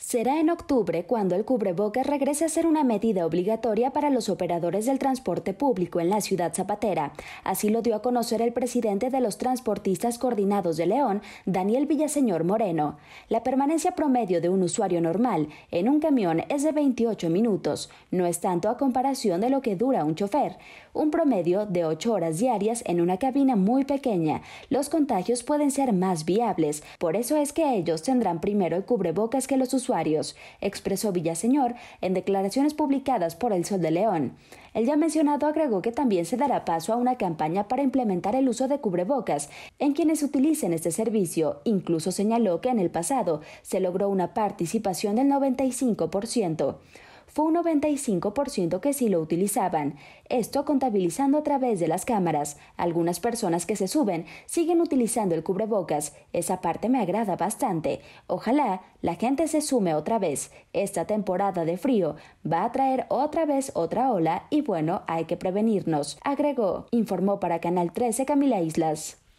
Será en octubre cuando el cubrebocas regrese a ser una medida obligatoria para los operadores del transporte público en la ciudad zapatera. Así lo dio a conocer el presidente de los transportistas coordinados de León, Daniel Villaseñor Moreno. La permanencia promedio de un usuario normal en un camión es de 28 minutos, no es tanto a comparación de lo que dura un chofer. Un promedio de 8 horas diarias en una cabina muy pequeña. Los contagios pueden ser más viables, por eso es que ellos tendrán primero el cubrebocas que los usuarios usuarios, expresó Villaseñor en declaraciones publicadas por El Sol de León. El ya mencionado agregó que también se dará paso a una campaña para implementar el uso de cubrebocas en quienes utilicen este servicio. Incluso señaló que en el pasado se logró una participación del 95% fue un 95% que sí lo utilizaban, esto contabilizando a través de las cámaras. Algunas personas que se suben siguen utilizando el cubrebocas, esa parte me agrada bastante. Ojalá la gente se sume otra vez. Esta temporada de frío va a traer otra vez otra ola y bueno, hay que prevenirnos, agregó, informó para Canal 13 Camila Islas.